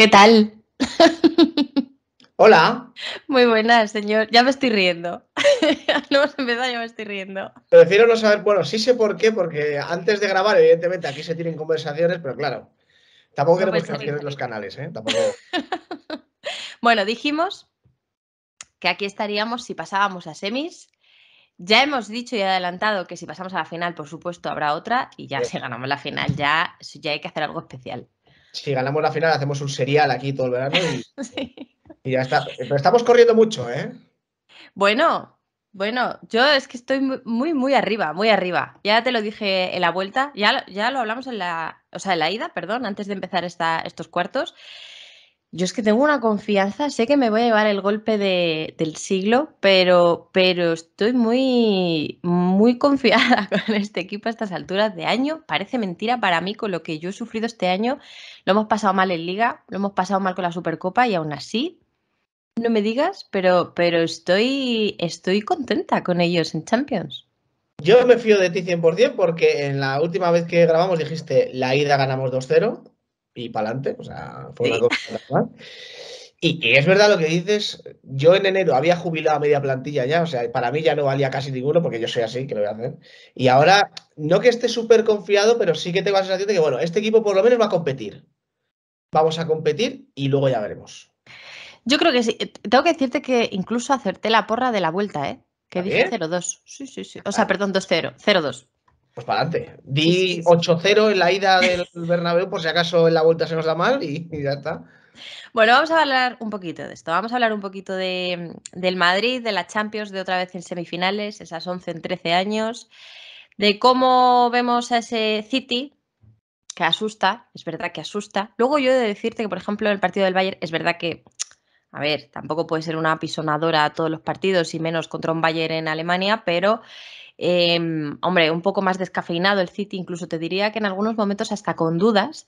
¿Qué tal? Hola. Muy buenas, señor. Ya me estoy riendo. no hemos empezado, ya me estoy riendo. Prefiero no saber, bueno, sí sé por qué, porque antes de grabar, evidentemente, aquí se tienen conversaciones, pero claro, tampoco queremos que los canales, ¿eh? bueno, dijimos que aquí estaríamos si pasábamos a semis. Ya hemos dicho y adelantado que si pasamos a la final, por supuesto, habrá otra y ya si ganamos la final, ya, ya hay que hacer algo especial si ganamos la final, hacemos un serial aquí todo el verano y, y ya está. Pero estamos corriendo mucho, ¿eh? Bueno, bueno, yo es que estoy muy, muy arriba, muy arriba. Ya te lo dije en la vuelta, ya, ya lo hablamos en la, o sea, en la ida, perdón, antes de empezar esta, estos cuartos. Yo es que tengo una confianza, sé que me voy a llevar el golpe del siglo, pero, pero estoy muy, muy confiada con este equipo a estas alturas de año. Parece mentira para mí con lo que yo he sufrido este año. Lo hemos pasado mal en liga, lo hemos pasado mal con la Supercopa y aún así, no me digas, pero, pero estoy, estoy contenta con ellos en Champions. Yo me fío de ti 100% porque en la última vez que grabamos dijiste la ida ganamos 2-0, y para adelante, o sea, fue una y, es verdad lo que dices, yo en enero había jubilado a media plantilla ya, o sea, para mí ya no valía casi ninguno porque yo soy así, que lo voy a hacer. Y ahora, no que esté súper confiado, pero sí que tengo la sensación de que, bueno, este equipo por lo menos va a competir. Vamos a competir y luego ya veremos. Yo creo que sí. Eh, tengo que decirte que incluso acerté la porra de la vuelta, ¿eh? Que dije 0-2. Sí, sí, sí. O sea, perdón, 2-0. 0-2. Pues para adelante. Di 8-0 en la ida del Bernabéu, por si acaso en la vuelta se nos da mal y, ya está. Bueno, vamos a hablar un poquito de esto. Vamos a hablar un poquito del Madrid, de la Champions, de otra vez en semifinales, esas 11 en 13 años, de cómo vemos a ese City, que asusta, es verdad que asusta. Luego yo he de decirte que, por ejemplo, el partido del Bayern es verdad que, a ver, tampoco puede ser una apisonadora a todos los partidos y menos contra un Bayern en Alemania, pero Em, hombre, un poco más descafeinado el City, incluso te diría que en algunos momentos hasta con dudas.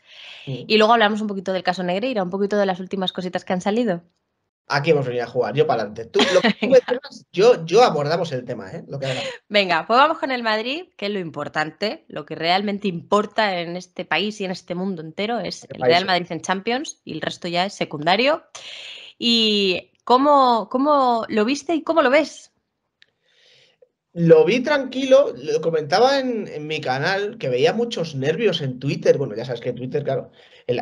Mm. Y luego hablamos un poquito del caso Negreira, un poquito de las últimas cositas que han salido. Aquí hemos venido a jugar, yo para adelante. yo, yo abordamos el tema, ¿eh? Venga, pues vamos con el Madrid, que es lo importante, lo que realmente importa en este país y en este mundo entero es este el, el Real Madrid en Champions y el resto ya es secundario. ¿Y cómo, cómo lo viste y cómo lo ves? Lo vi tranquilo, lo comentaba en, mi canal, que veía muchos nervios en Twitter, bueno, ya sabes que Twitter, claro,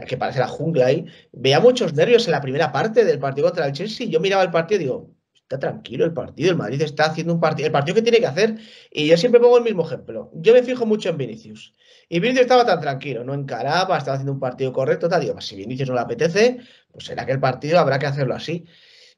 que parece la jungla ahí, veía muchos nervios en la primera parte del partido contra el Chelsea, yo miraba el partido y digo, está tranquilo el partido, el Madrid está haciendo un partido, el partido que tiene que hacer, y yo siempre pongo el mismo ejemplo, yo me fijo mucho en Vinicius, y Vinicius estaba tan tranquilo, no encaraba, estaba haciendo un partido correcto, tal, digo, pues si Vinicius no le apetece, pues será que el partido habrá que hacerlo así.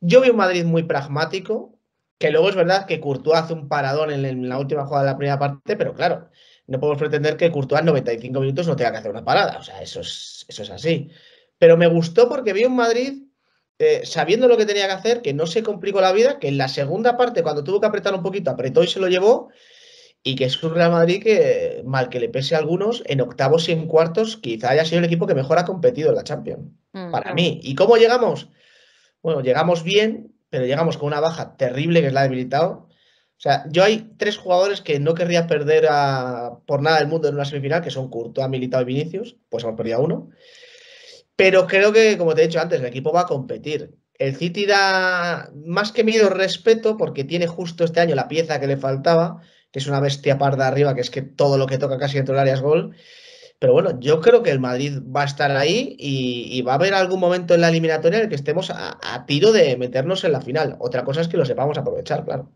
Yo vi un Madrid muy pragmático, que luego es verdad que Courtois hace un paradón en, la última jugada de la primera parte, pero claro, no podemos pretender que Courtois 95 minutos no tenga que hacer una parada. O sea, eso es, eso es así. Pero me gustó porque vi un Madrid eh, sabiendo lo que tenía que hacer, que no se complicó la vida, que en la segunda parte, cuando tuvo que apretar un poquito, apretó y se lo llevó. Y que es un Real Madrid que, mal que le pese a algunos, en octavos y en cuartos quizá haya sido el equipo que mejor ha competido en la Champions. Mm, para mm. mí. ¿Y cómo llegamos? Bueno, llegamos bien, pero llegamos con una baja terrible, que es la de Militao. O sea, yo hay tres jugadores que no querría perder por nada del mundo en una semifinal, que son Courtois, Militao y Vinicius, pues hemos perdido a uno. Pero creo que, como te he dicho antes, el equipo va a competir. El City da más que miedo respeto porque tiene justo este año la pieza que le faltaba, que es una bestia parda arriba, que es que todo lo que toca casi dentro del área es gol. Pero bueno, yo creo que el Madrid va a estar ahí y, va a haber algún momento en la eliminatoria en el que estemos a tiro de meternos en la final. Otra cosa es que lo sepamos aprovechar, claro.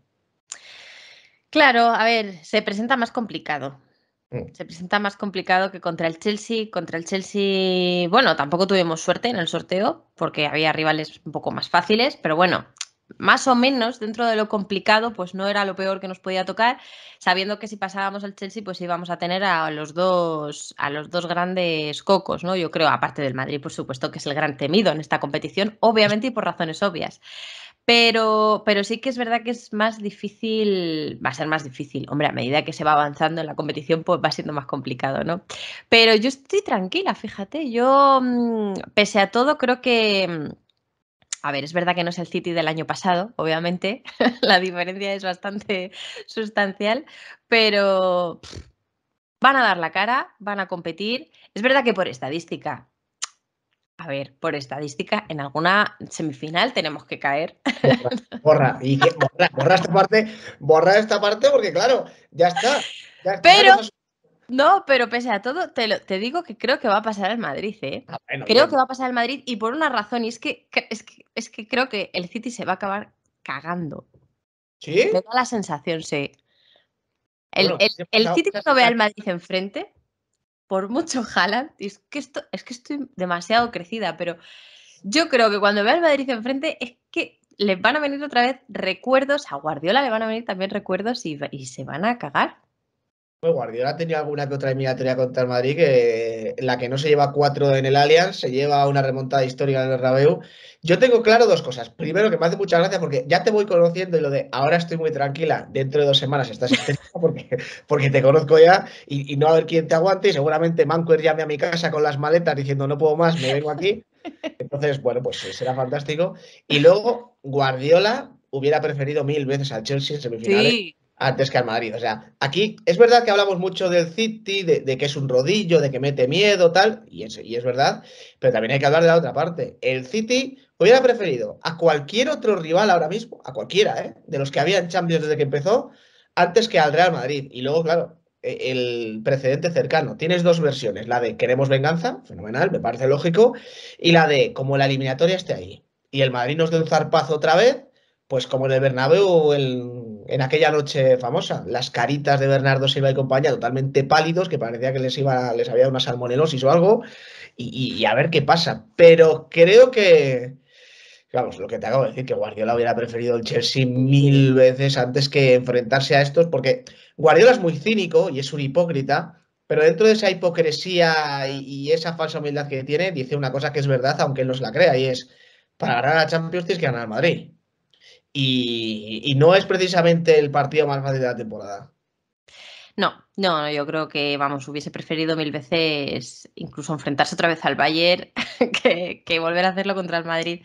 Claro, a ver, se presenta más complicado. Mm. Se presenta más complicado que contra el Chelsea. Contra el Chelsea, bueno, tampoco tuvimos suerte en el sorteo porque había rivales un poco más fáciles, pero bueno, más o menos dentro de lo complicado, pues no era lo peor que nos podía tocar, sabiendo que si pasábamos al Chelsea, pues íbamos a tener a los dos, a los dos grandes cocos, ¿no? Yo creo, aparte del Madrid, por supuesto, que es el gran temido en esta competición, obviamente y por razones obvias. Pero, pero sí que es verdad que es más difícil, va a ser más difícil. Hombre, a medida que se va avanzando en la competición, pues va siendo más complicado, ¿no? Pero yo estoy tranquila, fíjate. Yo, mm, pese a todo, creo que mm, a ver, es verdad que no es el City del año pasado, obviamente, la diferencia es bastante sustancial, pero van a dar la cara, van a competir. Es verdad que por estadística, a ver, por estadística, en alguna semifinal tenemos que caer. Borra, borra y borra, esta parte, borra esta parte porque claro, ya está. Ya está no, pero pese a todo, te, digo que creo que va a pasar al Madrid, ¿eh? Ah, creo que va a pasar al Madrid y por una razón, y es que, es que, creo que el City se va a acabar cagando. ¿Sí? Tengo la sensación, sí. El, City cuando ve al Madrid enfrente, por mucho jalan, es que, esto, es que estoy demasiado crecida, pero yo creo que cuando ve al Madrid enfrente es que les van a venir otra vez recuerdos, a Guardiola le van a venir también recuerdos y se van a cagar. Pues Guardiola ha tenido alguna que otra eliminatoria contra el Madrid, que la que no se lleva cuatro en el Allianz, se lleva una remontada histórica en el Rabeu. Yo tengo claro dos cosas. Primero, que me hace mucha gracia porque ya te voy conociendo y lo de ahora estoy muy tranquila, dentro de dos semanas estás porque, porque te conozco ya y, no a ver quién te aguante. Y seguramente Manquer llame a mi casa con las maletas diciendo no puedo más, me vengo aquí. Entonces, bueno, pues será fantástico. Y luego, Guardiola hubiera preferido mil veces al Chelsea en semifinales antes que al Madrid. O sea, aquí es verdad que hablamos mucho del City, de, que es un rodillo, de que mete miedo, tal, y es, y es verdad, pero también hay que hablar de la otra parte. El City hubiera preferido a cualquier otro rival ahora mismo, a cualquiera, ¿eh? de los que había en Champions desde que empezó, antes que al Real Madrid. Y luego, claro, e, el precedente cercano. Tienes dos versiones, la de queremos venganza, fenomenal, me parece lógico, y la de como la eliminatoria esté ahí y el Madrid nos dé un zarpazo otra vez, pues como en el Bernabéu o el en aquella noche famosa. Las caritas de Bernardo Silva y compañía totalmente pálidos, que parecía que les, iba, les había una salmonelosis o algo, y, a ver qué pasa. Pero creo que, vamos, lo que te acabo de decir, que Guardiola hubiera preferido el Chelsea mil veces antes que enfrentarse a estos, porque Guardiola es muy cínico y es un hipócrita, pero dentro de esa hipocresía y, y esa falsa humildad que tiene, dice una cosa que es verdad, aunque él no se la crea, y es, para ganar a Champions tienes que ganar a Madrid y, no es precisamente el partido más fácil de la temporada. No, no, yo creo que, vamos, hubiese preferido mil veces incluso enfrentarse otra vez al Bayern que, volver a hacerlo contra el Madrid.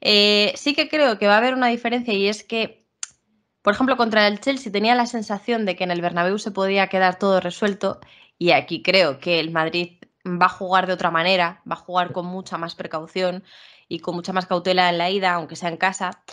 Eh, sí que creo que va a haber una diferencia y es que, por ejemplo, contra el Chelsea tenía la sensación de que en el Bernabéu se podía quedar todo resuelto y aquí creo que el Madrid va a jugar de otra manera, va a jugar con mucha más precaución y con mucha más cautela en la ida, aunque sea en casa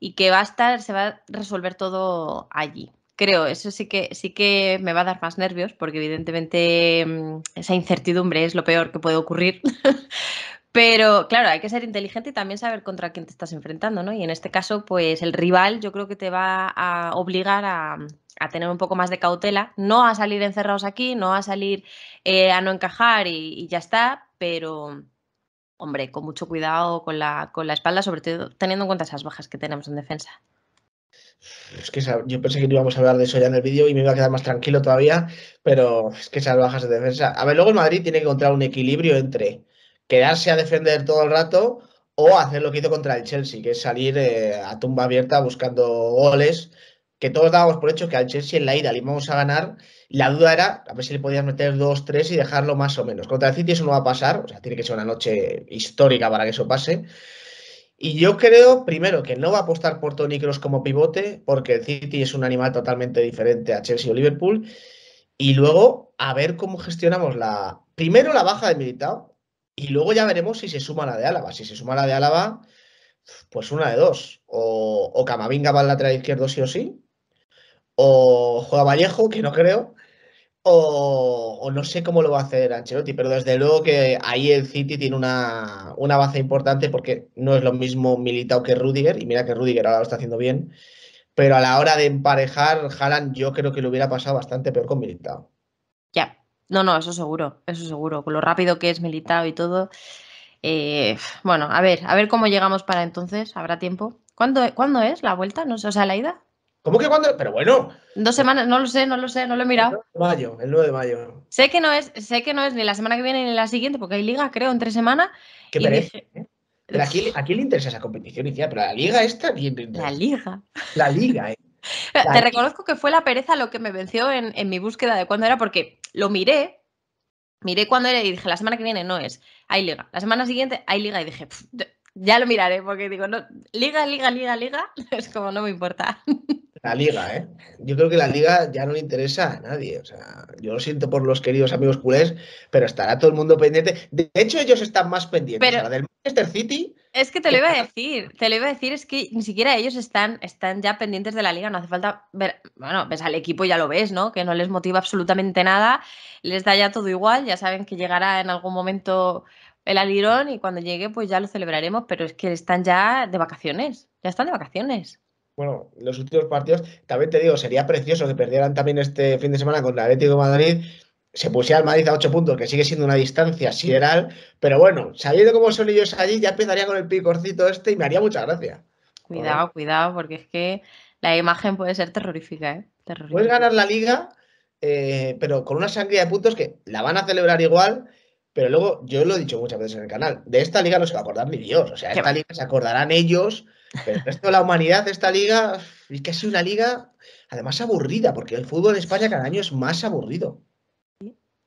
y que va a estar, se va a resolver todo allí. Creo, eso sí que, sí que me va a dar más nervios, porque evidentemente mm, esa incertidumbre es lo peor que puede ocurrir. Pero claro, hay que ser inteligente y también saber contra quién te estás enfrentando, ¿no? Y en este caso, pues el rival yo creo que te va a obligar a, tener un poco más de cautela, no a salir encerrados aquí, no a salir eh, a no encajar y ya está, pero, hombre, con mucho cuidado con la, con la espalda, sobre todo teniendo en cuenta esas bajas que tenemos en defensa. Es que yo pensé que íbamos a hablar de eso ya en el vídeo y me iba a quedar más tranquilo todavía, pero es que esas bajas de defensa. A ver, luego el Madrid tiene que encontrar un equilibrio entre quedarse a defender todo el rato o hacer lo que hizo contra el Chelsea, que es salir eh, a tumba abierta buscando goles que todos dábamos por hecho que al Chelsea en la ida le íbamos a ganar. La duda era a ver si le podías meter dos, tres y dejarlo más o menos. Contra el City eso no va a pasar, o sea, tiene que ser una noche histórica para que eso pase. Y yo creo, primero, que no va a apostar por Tony Cross como pivote, porque el City es un animal totalmente diferente a Chelsea o Liverpool. Y luego, a ver cómo gestionamos la. Primero la baja de Militao, y luego ya veremos si se suma la de Álava. Si se suma la de Álava, pues una de dos. O, o Camavinga va al lateral izquierdo sí o sí, o juega Vallejo, que no creo, o, no sé cómo lo va a hacer Ancelotti, pero desde luego que ahí el City tiene una, una baza importante porque no es lo mismo Militao que Rudiger, y mira que Rudiger ahora lo está haciendo bien, pero a la hora de emparejar, Haaland yo creo que lo hubiera pasado bastante peor con Militao. Ya, no, no, eso seguro, eso seguro, con lo rápido que es Militao y todo. Eh, bueno, a ver, a ver cómo llegamos para entonces, habrá tiempo. ¿Cuándo, ¿Cuándo es la vuelta? No o sea, la ida. ¿Cómo que cuando? Pero bueno. Dos semanas, no lo sé, no lo sé, no lo he mirado. El 9 de mayo, el 9 de mayo. Sé que no es, sé que no es ni la semana que viene ni la siguiente, porque hay liga, creo, en tres semanas. Qué pereza. Dije... ¿eh? aquí, le interesa esa competición inicial, pero la liga esta La liga. La liga, eh. Te reconozco que fue la pereza lo que me venció en, en mi búsqueda de cuándo era, porque lo miré, miré cuándo era y dije, la semana que viene no es, hay liga. La semana siguiente hay liga y dije, ya lo miraré, porque digo, no, liga, liga, liga, liga, es como no me importa. La liga, ¿eh? Yo creo que la liga ya no le interesa a nadie. O sea, yo lo siento por los queridos amigos culés, pero estará todo el mundo pendiente. De hecho, ellos están más pendientes. Pero, la del Manchester City. Es que te lo iba a decir, te lo iba a decir, es que ni siquiera ellos están, están ya pendientes de la liga, no hace falta ver, bueno, ves al equipo ya lo ves, ¿no? Que no les motiva absolutamente nada, les da ya todo igual, ya saben que llegará en algún momento el alirón y cuando llegue pues ya lo celebraremos, pero es que están ya de vacaciones, ya están de vacaciones bueno, los últimos partidos, también te digo, sería precioso que perdieran también este fin de semana contra el Atlético Madrid. Se pusiera el Madrid a 8 puntos, que sigue siendo una distancia sideral, pero bueno, sabiendo cómo son ellos allí, ya empezaría con el picorcito este y me haría mucha gracia. Cuidado, cuidado, porque es que la imagen puede ser terrorífica, ¿eh? Puedes ganar la liga, eh, pero con una sangría de puntos que la van a celebrar igual, pero luego, yo lo he dicho muchas veces en el canal, de esta liga no se va a acordar ni Dios. O sea, esta liga se acordarán ellos pero el resto de la humanidad, esta liga, es casi una liga, además aburrida, porque el fútbol de España cada año es más aburrido.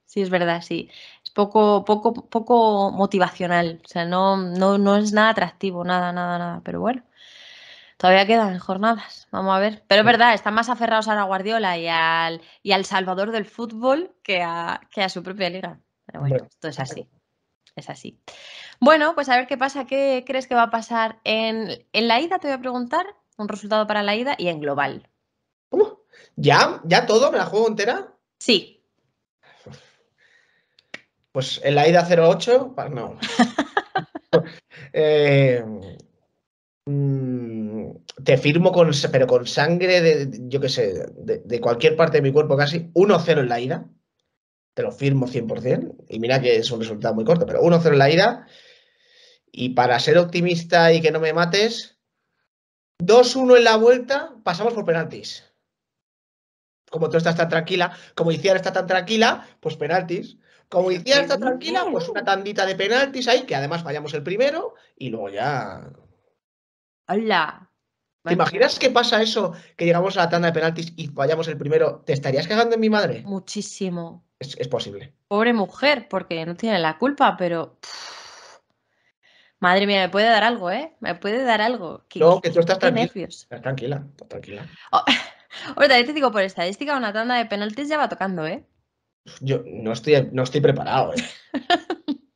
Sí, es verdad, sí. Es poco, poco, poco motivacional. O sea, no, no, es nada atractivo, nada, nada, nada. Pero bueno, todavía quedan jornadas. Vamos a ver. Pero es verdad, están más aferrados a la Guardiola y al, y al salvador del fútbol que a, que a su propia liga. Pero bueno, esto es así. Es así. Bueno, pues a ver qué pasa, qué crees que va a pasar en, la ida, te voy a preguntar, un resultado para la ida y en global. ¿Cómo? ¿Ya? ¿Ya todo? ¿Me la juego entera? Sí. Pues en la ida 08, no. Eh, mm, te firmo con, pero con sangre de, yo qué sé, de, de, cualquier parte de mi cuerpo casi, 1-0 en la ida. Te lo firmo 100%. Y mira que es un resultado muy corto, pero 1-0 en la ida. Y para ser optimista y que no me mates, 2-1 en la vuelta, pasamos por penaltis. Como tú estás tan tranquila, como Iciar está tan tranquila, pues penaltis. Como Iciar está tranquila, pues una tandita de penaltis ahí, que además fallamos el primero y luego ya. Hola. ¿Te imaginas qué pasa eso? Que llegamos a la tanda de penaltis y fallamos el primero. ¿Te estarías cagando en mi madre? Muchísimo. Es, posible. Pobre mujer, porque no tiene la culpa, pero. Madre mía, me puede dar algo, ¿eh? Me puede dar algo. no, que tú estás tranquila. nervios. tranquila, tranquila. Oh, ahora te digo, por estadística, una tanda de penaltis ya va tocando, ¿eh? Yo no estoy, no estoy preparado, ¿eh?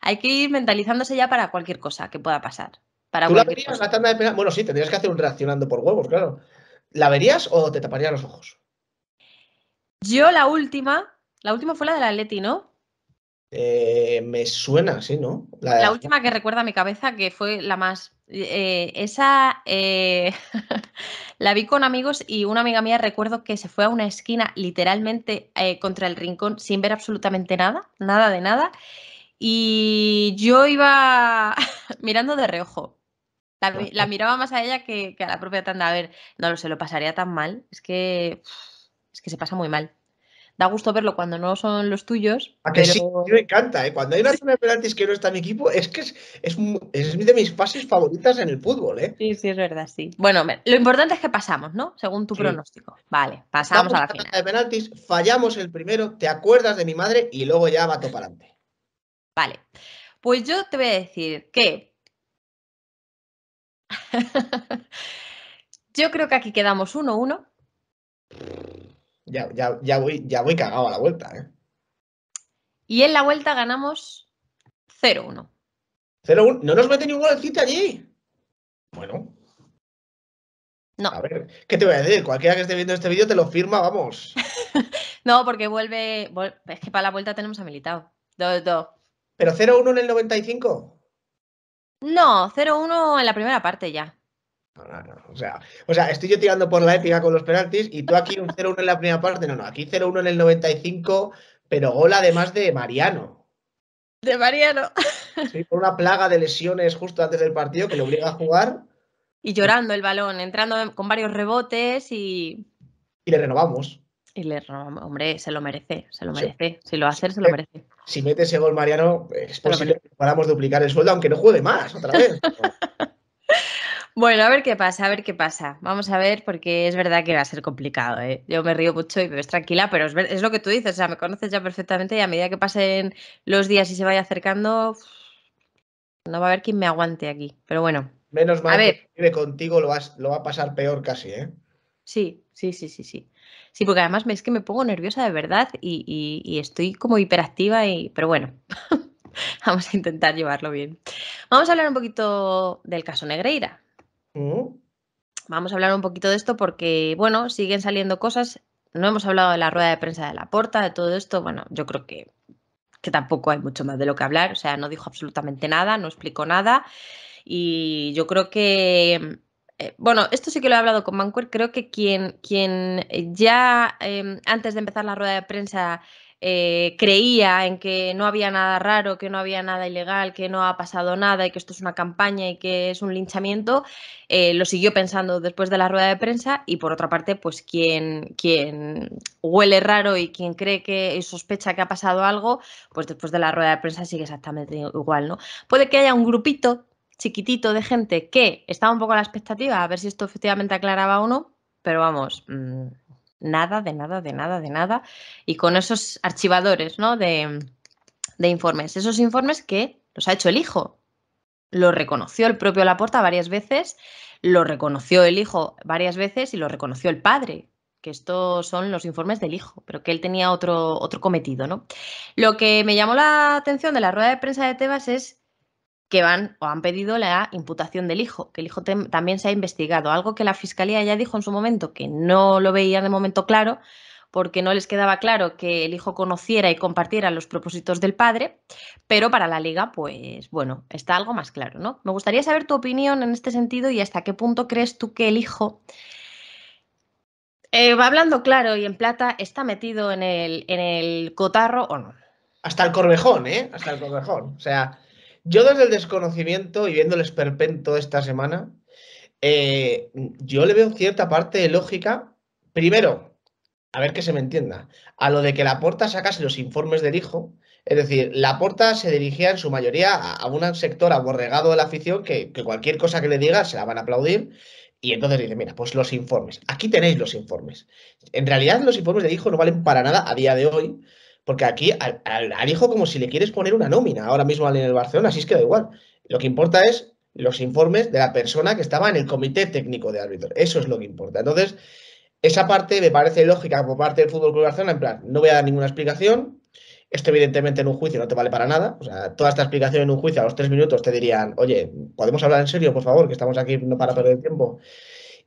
Hay que ir mentalizándose ya para cualquier cosa que pueda pasar. Para ¿Tú la verías la tanda de penaltis? Bueno, sí, tendrías que hacer un reaccionando por huevos, claro. ¿La verías o te taparía los ojos? Yo la última, la última fue la de la Leti, ¿no? Eh, me suena, sí, ¿no? La, última que recuerda a mi cabeza, que fue la más. Eh, esa eh, la vi con amigos y una amiga mía recuerdo que se fue a una esquina literalmente contra el rincón sin ver absolutamente nada, nada de nada. Y yo iba mirando de reojo. La, miraba más a ella que, a la propia tanda. A ver, no lo sé, lo pasaría tan mal. Es que, es que se pasa muy mal. Da gusto verlo cuando no son los tuyos. A que sí, me encanta. ¿eh? Cuando hay una zona de penaltis que no está en mi equipo, es que es, de mis fases favoritas en el fútbol. ¿eh? Sí, sí, es verdad, sí. Bueno, lo importante es que pasamos, ¿no? Según tu pronóstico. Vale, pasamos a la final. de penaltis, fallamos el primero, te acuerdas de mi madre y luego ya va todo para adelante. Vale. Pues yo te voy a decir que Yo creo que aquí quedamos 1-1. Uno, uno ya, voy, ya voy cagado a la vuelta. ¿eh? Y en la vuelta ganamos 0-1. 0-1. No nos mete ningún golcito allí. Bueno. No. A ver, ¿qué te voy a decir? Cualquiera que esté viendo este vídeo te lo firma, vamos. no, porque vuelve. Es que para la vuelta tenemos habilitado. Militao. 2 ¿Pero 0-1 en el 95? No, 0-1 en la primera parte ya. O sea, o sea, estoy yo tirando por la épica con los penaltis y tú aquí un 0-1 en la primera parte. No, no, aquí 0-1 en el 95, pero gol además de Mariano. De Mariano. Sí, por una plaga de lesiones justo antes del partido que le obliga a jugar. Y llorando el balón, entrando con varios rebotes y. Y le renovamos. Y le renovamos. Hombre, se lo merece, se lo merece. Si lo hace, se lo merece. Si mete ese gol Mariano, es posible que podamos duplicar el sueldo, aunque no juegue más otra vez. Bueno, a ver qué pasa, a ver qué pasa. Vamos a ver, porque es verdad que va a ser complicado. ¿eh? Yo me río mucho y me ves tranquila, pero es, lo que tú dices, o sea, me conoces ya perfectamente y a medida que pasen los días y se vaya acercando, no va a haber quien me aguante aquí. Pero bueno. Menos mal a que contigo, lo, vas, lo va a pasar peor casi, ¿eh? Sí, sí, sí, sí, sí. Sí, porque además es que me pongo nerviosa de verdad y, y estoy como hiperactiva, y, pero bueno. Vamos a intentar llevarlo bien. Vamos a hablar un poquito del caso Negreira, Vamos a hablar un poquito de esto porque, bueno, siguen saliendo cosas. No hemos hablado de la rueda de prensa de la porta, de todo esto. Bueno, yo creo que, que tampoco hay mucho más de lo que hablar. O sea, no dijo absolutamente nada, no explicó nada. Y yo creo que eh, bueno, esto sí que lo he hablado con Mancuer, creo que quien, quien ya em, antes de empezar la rueda de prensa eh, creía en que no había nada raro, que no había nada ilegal, que no ha pasado nada y que esto es una campaña y que es un linchamiento, eh, lo siguió pensando después de la rueda de prensa y por otra parte, pues quien, huele raro y quien cree que y sospecha que ha pasado algo, pues después de la rueda de prensa sigue exactamente igual, ¿no? Puede que haya un grupito chiquitito de gente que estaba un poco a la expectativa a ver si esto efectivamente aclaraba o no, pero vamos, mm, nada, de nada, de nada, de nada. Y con esos archivadores ¿no? de, de informes, esos informes que los ha hecho el hijo. Lo reconoció el propio Laporta varias veces, lo reconoció el hijo varias veces y lo reconoció el padre que estos son los informes del hijo, pero que él tenía otro, otro cometido, ¿no? Lo que me llamó la atención de la rueda de prensa de Tebas es que van o han pedido la imputación del hijo, que el hijo también se ha investigado, algo que la Fiscalía ya dijo en su momento que no lo veía de momento claro, porque no les quedaba claro que el hijo conociera y compartiera los propósitos del padre, pero para la liga, pues bueno, está algo más claro, ¿no? Me gustaría saber tu opinión en este sentido y hasta qué punto crees tú que el hijo eh, va hablando claro y en plata, está metido en el, en el cotarro o no. Hasta el corvejón, ¿eh? Hasta el corvejón. O sea, yo desde el desconocimiento y viendo el esperpento esta semana, eh, yo le veo cierta parte de lógica. Primero, a ver que se me entienda, a lo de que la porta sacase los informes del hijo. Es decir, la porta se dirigía en su mayoría a, un sector aborregado de la afición que, que cualquier cosa que le diga se la van a aplaudir. Y entonces dice, mira, pues los informes. Aquí tenéis los informes. En realidad los informes del hijo no valen para nada a día de hoy, porque aquí al, hijo como si le quieres poner una nómina ahora mismo en el Barcelona, así es que da igual. Lo que importa es los informes de la persona que estaba en el comité técnico de árbitro. Eso es lo que importa. Entonces, esa parte me parece lógica por parte del Fútbol Club Barcelona, en plan, no voy a dar ninguna explicación. Esto, evidentemente, en un juicio no te vale para nada. O sea, toda esta explicación en un juicio a los tres minutos te dirían, oye, ¿podemos hablar en serio, por favor? Que estamos aquí no para perder tiempo.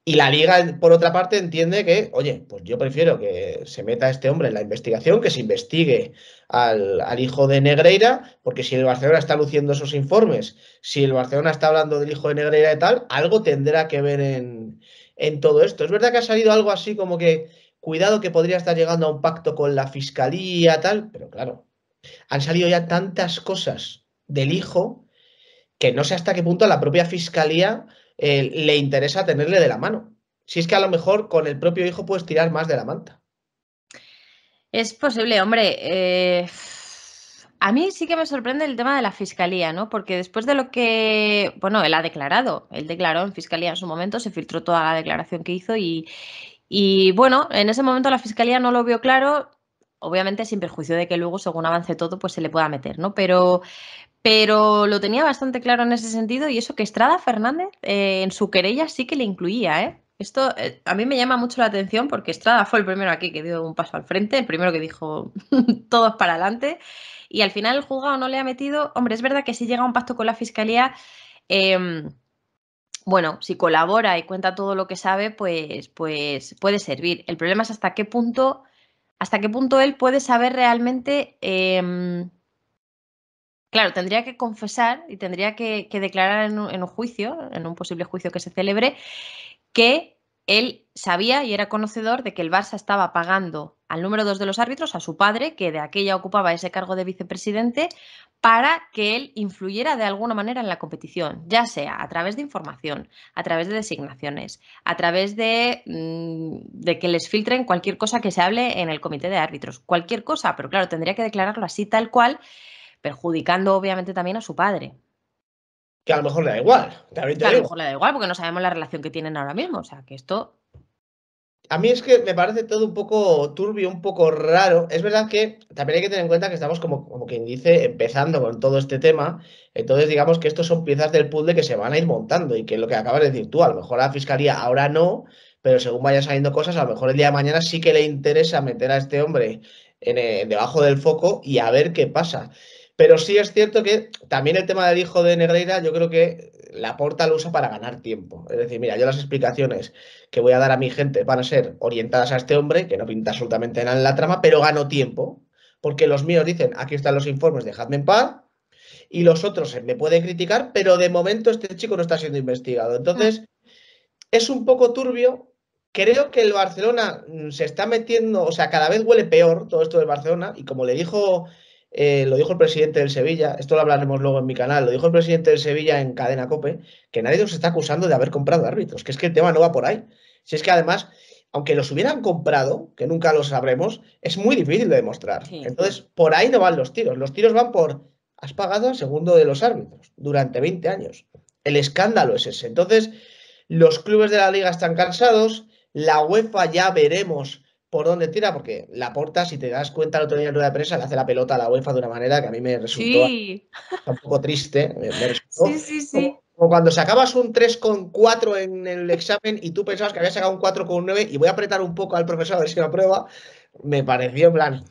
Y la liga, por otra parte, entiende que, oye, pues yo prefiero que se meta este hombre en la investigación, que se investigue al, hijo de Negreira, porque si el Barcelona está luciendo esos informes, si el Barcelona está hablando del hijo de Negreira y tal, algo tendrá que ver en, en todo esto. Es verdad que ha salido algo así como que, cuidado que podría estar llegando a un pacto con la fiscalía, tal, pero claro, han salido ya tantas cosas del hijo que no sé hasta qué punto la propia fiscalía eh, le interesa tenerle de la mano. Si es que a lo mejor con el propio hijo puedes tirar más de la manta. Es posible, hombre. Eh, a mí sí que me sorprende el tema de la fiscalía, ¿no? Porque después de lo que, bueno, él ha declarado, él declaró en fiscalía en su momento, se filtró toda la declaración que hizo y, y bueno, en ese momento la fiscalía no lo vio claro, obviamente sin perjuicio de que luego, según avance todo, pues se le pueda meter, ¿no? Pero, pero lo tenía bastante claro en ese sentido y eso que Estrada Fernández eh, en su querella sí que le incluía, ¿eh? Esto eh, a mí me llama mucho la atención porque Estrada fue el primero aquí que dio un paso al frente, el primero que dijo todos para adelante y al final el juzgado no le ha metido, hombre, es verdad que si llega a un pacto con la Fiscalía... Em, bueno, si colabora y cuenta todo lo que sabe, pues, pues puede servir. El problema es hasta qué punto, hasta qué punto él puede saber realmente em, Claro, tendría que confesar y tendría que, declarar en un, juicio, en un posible juicio que se celebre, que él sabía y era conocedor de que el Barça estaba pagando al número dos de los árbitros, a su padre, que de aquella ocupaba ese cargo de vicepresidente, para que él influyera de alguna manera en la competición, ya sea a través de información, a través de designaciones, a través de, mm, de que les filtren cualquier cosa que se hable en el comité de árbitros, cualquier cosa, pero claro, tendría que declararlo así tal cual perjudicando obviamente también a su padre. Que a lo mejor le da igual. a lo mejor le da igual porque no sabemos la relación que tienen ahora mismo. O sea, que esto... A mí es que me parece todo un poco turbio, un poco raro. Es verdad que también hay que tener en cuenta que estamos, como, como quien dice, empezando con todo este tema. Entonces, digamos que estos son piezas del puzzle que se van a ir montando y que lo que acabas de decir tú, a lo mejor la fiscalía ahora no, pero según vayan saliendo cosas, a lo mejor el día de mañana sí que le interesa meter a este hombre en debajo del foco y a ver qué pasa. Pero sí es cierto que también el tema del hijo de Negreira, yo creo que la porta lo usa para ganar tiempo. Es decir, mira, yo las explicaciones que voy a dar a mi gente van a ser orientadas a este hombre, que no pinta absolutamente nada en la trama, pero gano tiempo. Porque los míos dicen, aquí están los informes, dejadme en paz, y los otros me pueden criticar, pero de momento este chico no está siendo investigado. Entonces, es un poco turbio. Creo que el Barcelona mm, se está metiendo, o sea, cada vez huele peor todo esto del Barcelona, y como le dijo eh, lo dijo el presidente del Sevilla, esto lo hablaremos luego en mi canal, lo dijo el presidente del Sevilla en Cadena Cope, que nadie nos está acusando de haber comprado árbitros, que es que el tema no va por ahí. Si es que además, aunque los hubieran comprado, que nunca lo sabremos, es muy difícil de demostrar. Entonces, por ahí no van los tiros, los tiros van por, has pagado al segundo de los árbitros durante 20 años. El escándalo es ese. Entonces, los clubes de la liga están cansados, la UEFA ya veremos por dónde tira, porque la porta, si te das cuenta el otro día en rueda de prensa, le hace la pelota a la UEFA de una manera que a mí me resultó un poco triste. Sí, sí, sí. Como, cuando sacabas un 4 en el examen y tú pensabas que había sacado un con 9 y voy a apretar un poco al profesor a ver si me aprueba, me pareció en plan,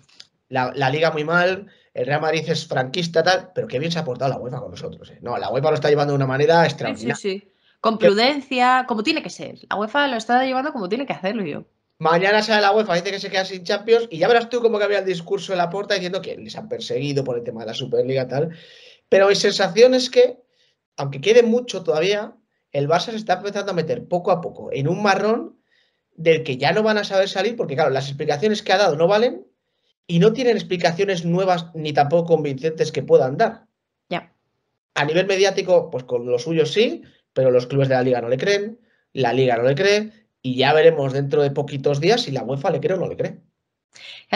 la, liga muy mal, el Real Madrid es franquista, tal, pero qué bien se ha portado la UEFA con nosotros. Eh. No, la UEFA lo está llevando de una manera extraordinaria. Sí, sí, Con prudencia, como tiene que ser. La UEFA lo está llevando como tiene que hacerlo yo. Mañana sale la UEFA, dice que se queda sin Champions y ya verás tú cómo había el discurso de la puerta diciendo que les han perseguido por el tema de la Superliga y tal. Pero hay sensaciones que, aunque quede mucho todavía, el Barça se está empezando a meter poco a poco en un marrón del que ya no van a saber salir porque, claro, las explicaciones que ha dado no valen y no tienen explicaciones nuevas ni tampoco convincentes que puedan dar. Ya. A nivel mediático, pues con lo suyos sí, pero los clubes de la liga no le creen, la liga no le cree, y ya veremos dentro de poquitos días si la UEFA le cree o no le cree. Claro,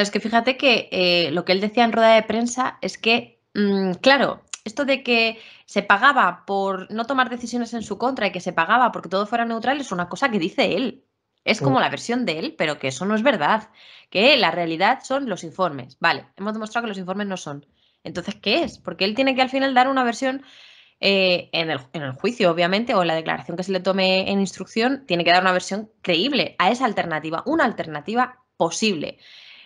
es que fíjate que eh, lo que él decía en rueda de prensa es que, mm, claro, esto de que se pagaba por no tomar decisiones en su contra y que se pagaba porque todo fuera neutral es una cosa que dice él. Es como mm. la versión de él, pero que eso no es verdad. Que la realidad son los informes. Vale, hemos demostrado que los informes no son. Entonces, ¿qué es? Porque él tiene que al final dar una versión eh, en, el, juicio, obviamente, o en la declaración que se le tome en instrucción, tiene que dar una versión creíble a esa alternativa, una alternativa posible,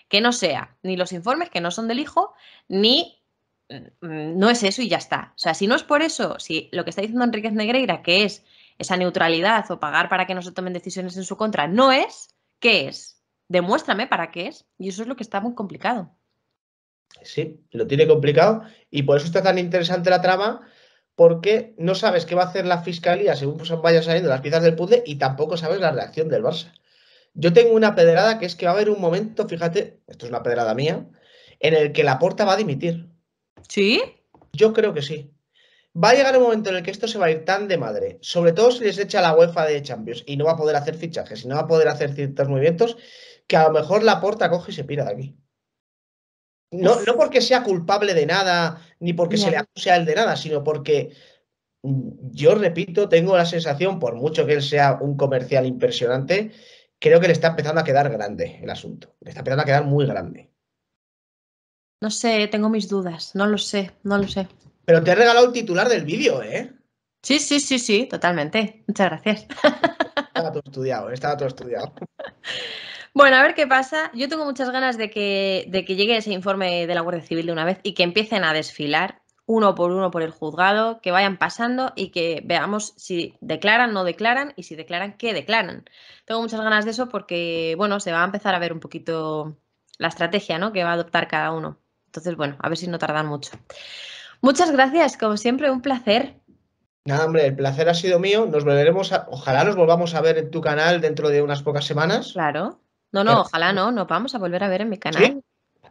que no sea ni los informes que no son del hijo, ni mm, no es eso y ya está. O sea, si no es por eso, si lo que está diciendo Enriquez Negreira, que es esa neutralidad o pagar para que no se tomen decisiones en su contra, no es, ¿qué es? Demuéstrame para qué es. Y eso es lo que está muy complicado. Sí, lo tiene complicado y por eso está tan interesante la trama porque no sabes qué va a hacer la fiscalía según pues, vayan saliendo las piezas del puzzle y tampoco sabes la reacción del Barça. Yo tengo una pederada que es que va a haber un momento, fíjate, esto es una pedrada mía, en el que la porta va a dimitir. ¿Sí? Yo creo que sí. Va a llegar un momento en el que esto se va a ir tan de madre, sobre todo si les echa la UEFA de Champions y no va a poder hacer fichajes y no va a poder hacer ciertos movimientos, que a lo mejor la porta coge y se pira de aquí. No, porque sea culpable de nada, ni porque se le acuse a él de nada, sino porque mm, yo repito, tengo la sensación, por mucho que él sea un comercial impresionante, creo que le está empezando a quedar grande el asunto. Le está empezando a quedar muy grande. No sé, tengo mis dudas. No lo sé, no lo sé. Pero te he regalado el titular del vídeo, ¿eh? Sí, sí, sí, sí, totalmente. Muchas gracias. Estaba todo estudiado, estaba todo estudiado. Bueno, a ver qué pasa. Yo tengo muchas ganas de que, que llegue ese informe de la Guardia Civil de una vez y que empiecen a desfilar uno por uno por el juzgado, que vayan pasando y que veamos si declaran, no declaran y si declaran, qué declaran. Tengo muchas ganas de eso porque, bueno, se va a empezar a ver un poquito la estrategia ¿no? que va a adoptar cada uno. Entonces, bueno, a ver si no tardan mucho. Muchas gracias, como siempre, un placer. Nada, hombre, el placer ha sido mío. Nos volveremos a, ojalá nos volvamos a ver en tu canal dentro de unas pocas semanas. Claro. No, no, ojalá mm. no, nos vamos a volver a ver en mi canal.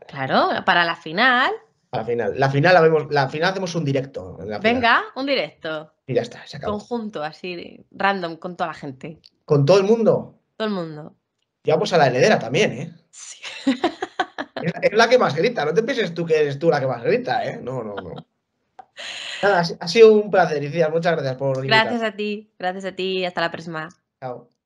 Claro, para la final. Para la final. La final hacemos un directo. Venga, un directo. Y ya está, se acabó. Conjunto, así, random, con toda la gente. ¿Con todo el mundo? Todo el mundo. Y vamos pues a la heredera también, ¿eh? Sí. es, la que más grita, no te pienses tú que eres tú la que más grita, ¿eh? No, no, no. Nada, ha sido un placer, Isidia. Muchas gracias por invitar. Gracias a ti, gracias a ti. Hasta la próxima. Chao.